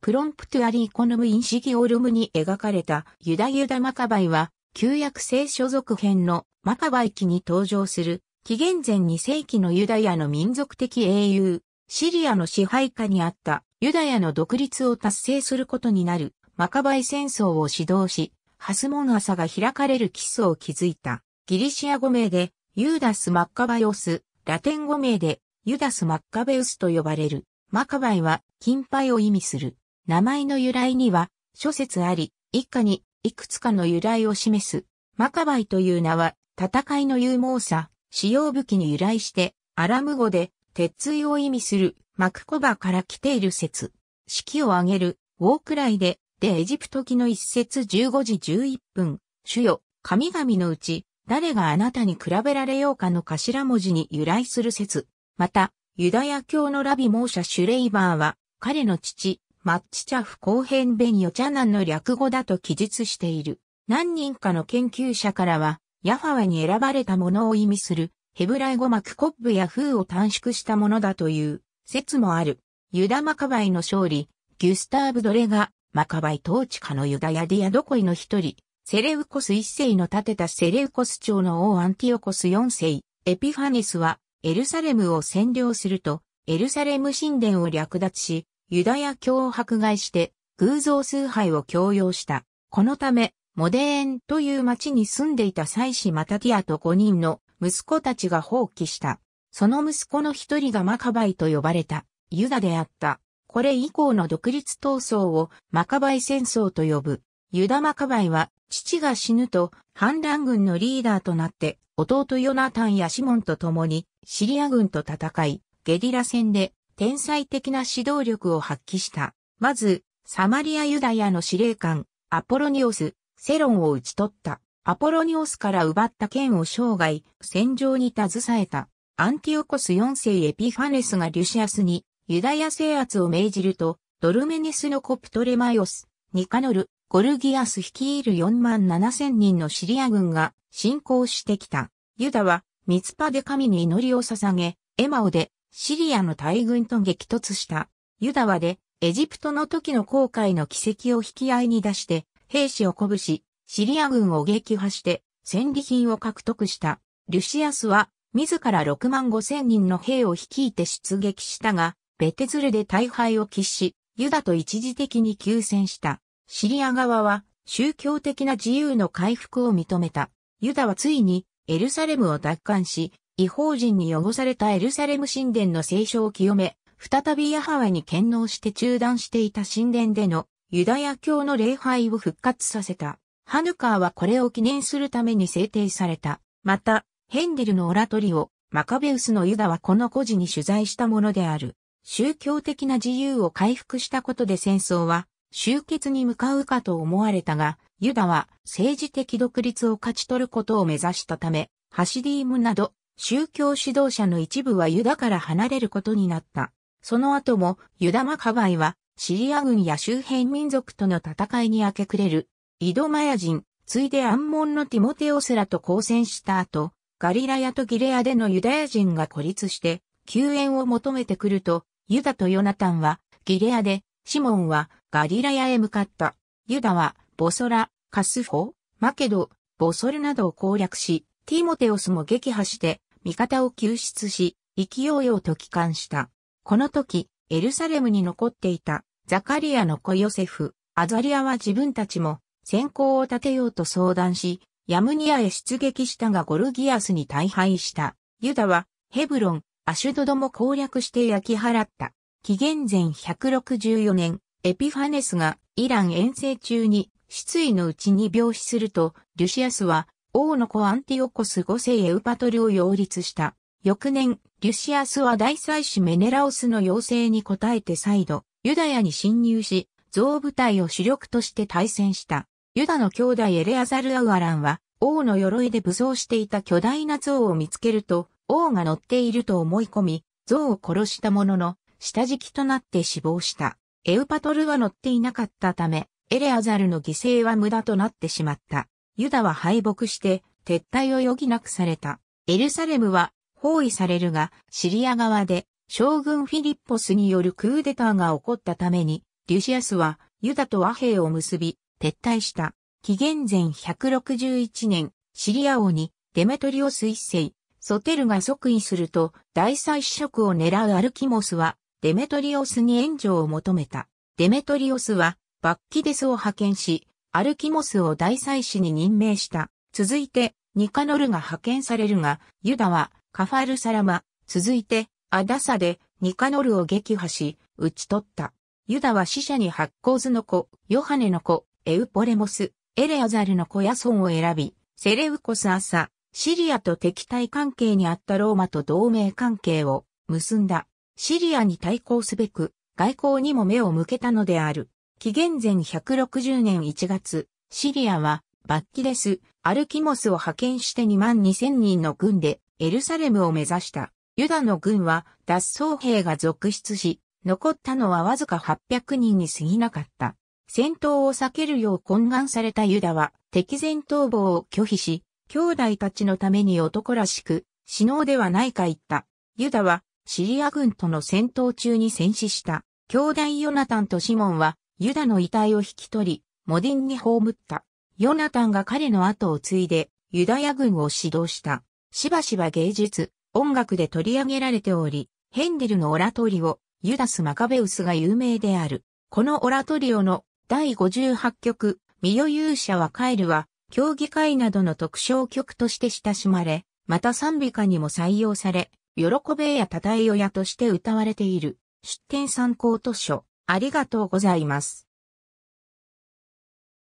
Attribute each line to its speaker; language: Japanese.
Speaker 1: プロンプトゥアリーコノムインシギオルムに描かれたユダユダマカバイは、旧約聖書続編のマカバイ記に登場する、紀元前2世紀のユダヤの民族的英雄、シリアの支配下にあったユダヤの独立を達成することになるマカバイ戦争を指導し、ハスモン朝が開かれる基礎を築いたギリシア語名でユーダス・マッカバイオス、ラテン語名でユダス・マッカベウスと呼ばれる。マカバイは金牌を意味する。名前の由来には諸説あり、一家にいくつかの由来を示す。マカバイという名は戦いの勇猛さ、使用武器に由来して、アラム語で鉄槌を意味するマクコバから来ている説。式を挙げる、ウォークライで、でエジプト記の一節15時11分、主よ、神々のうち、誰があなたに比べられようかの頭文字に由来する説。また、ユダヤ教のラビモーシャ・シュレイバーは、彼の父、マッチチャフ後編弁よ。チャナンの略語だと記述している。何人かの研究者からは、ヤファワに選ばれたものを意味する、ヘブライ語マクコップやフーを短縮したものだという説もある。ユダ・マカバイの勝利、ギュスターブ・ドレが、マカバイ統治下のユダヤディアドコイの一人、セレウコス一世の建てたセレウコス朝の王アンティオコス四世、エピファネスは、エルサレムを占領すると、エルサレム神殿を略奪し、ユダヤ教を迫害して偶像崇拝を強要した。このため、モデーンという町に住んでいた妻子マタティアと5人の息子たちが放棄した。その息子の一人がマカバイと呼ばれた、ユダであった。これ以降の独立闘争をマカバイ戦争と呼ぶ。ユダ・マカバイは父が死ぬと反乱軍のリーダーとなって弟ヨナタンやシモンと共にシリア軍と戦い、ゲリラ戦で天才的な指導力を発揮した。まず、サマリア・ユダヤの司令官、アポロニオス、セロンを討ち取った。アポロニオスから奪った剣を生涯、戦場に携えた。アンティオコス4世エピファネスがリュシアスにユダヤ制圧を命じると、ドルメネスのコプトレマイオス、ニカノル、ゴルギアス率いる4万7千人のシリア軍が侵攻してきた。ユダは、ミツパで神に祈りを捧げ、エマオでシリアの大軍と激突した。ユダワで、エジプトの時の航海の奇跡を引き合いに出して、兵士を鼓舞し、シリア軍を撃破して、戦利品を獲得した。リュシアスは、自ら6万5千人の兵を率いて出撃したが、ベテズルで大敗を喫し、ユダと一時的に休戦した。シリア側は、宗教的な自由の回復を認めた。ユダはついに、エルサレムを奪還し、違法人に汚されたエルサレム神殿の聖書を清め、再びヤハワに献納して中断していた神殿でのユダヤ教の礼拝を復活させた。ハヌカーはこれを記念するために制定された。また、ヘンデルのオラトリオ、マカベウスのユダはこの故事に取材したものである。宗教的な自由を回復したことで戦争は終結に向かうかと思われたが、ユダは政治的独立を勝ち取ることを目指したため、ハシディームなど宗教指導者の一部はユダから離れることになった。その後もユダ・マカバイはシリア軍や周辺民族との戦いに明け暮れる。イドマヤ人、ついで暗門のティモテオスらと交戦した後、ガリラヤとギレアでのユダヤ人が孤立して、救援を求めてくると、ユダとヨナタンはギレアで、シモンはガリラヤへ向かった。ユダはボソラ、カスフォ、マケド、ボソルなどを攻略し、ティモテオスも撃破して味方を救出し、勢いをと帰還した。この時、エルサレムに残っていたザカリアの子ヨセフ、アザリアは自分たちも先行を立てようと相談し、ヤムニアへ出撃したがゴルギアスに大敗した。ユダはヘブロン、アシュドドも攻略して焼き払った。紀元前164年、エピファネスがイラン遠征中に失意のうちに病死すると、リュシアスは王の子アンティオコス5世エウパトルを擁立した。翌年、リュシアスは大祭司メネラオスの要請に応えて再度、ユダヤに侵入し、増部隊を主力として対戦した。ユダの兄弟エレアザル・アウアランは、王の鎧で武装していた巨大な像を見つけると、王が乗っていると思い込み、像を殺したものの、下敷きとなって死亡した。エウパトルは乗っていなかったため、エレアザルの犠牲は無駄となってしまった。ユダは敗北して撤退を余儀なくされた。エルサレムは包囲されるが、シリア側で将軍フィリッポスによるクーデターが起こったために、リュシアスはユダと和平を結び、撤退した。紀元前161年、シリア王にデメトリオス一世、ソテルが即位すると、大祭司職を狙うアルキモスは、デメトリオスに援助を求めた。デメトリオスは、バッキデスを派遣し、アルキモスを大祭司に任命した。続いて、ニカノルが派遣されるが、ユダはカファルサラマ、続いて、アダサでニカノルを撃破し、討ち取った。ユダは死者に発行図の子、ヨハネの子、エウポレモス、エレアザルの子ヤソンを選び、セレウコスアサ、シリアと敵対関係にあったローマと同盟関係を結んだ。シリアに対抗すべく、外交にも目を向けたのである。紀元前160年1月、シリアはバッキレス、アルキモスを派遣して2万2000人の軍でエルサレムを目指した。ユダの軍は脱走兵が続出し、残ったのはわずか800人に過ぎなかった。戦闘を避けるよう懇願されたユダは敵前逃亡を拒否し、兄弟たちのために男らしく、死のうではないか言った。ユダはシリア軍との戦闘中に戦死した。兄弟ヨナタンとシモンはユダの遺体を引き取り、モディンに葬った。ヨナタンが彼の後を継いで、ユダヤ軍を指導した。しばしば芸術、音楽で取り上げられており、ヘンデルのオラトリオ、ユダス・マカベウスが有名である。このオラトリオの第58曲、ミヨ勇者は帰るは、競技会などの特賞曲として親しまれ、また賛美歌にも採用され、喜べやたたえよやとして歌われている。出典参考図書。ありがとうございます。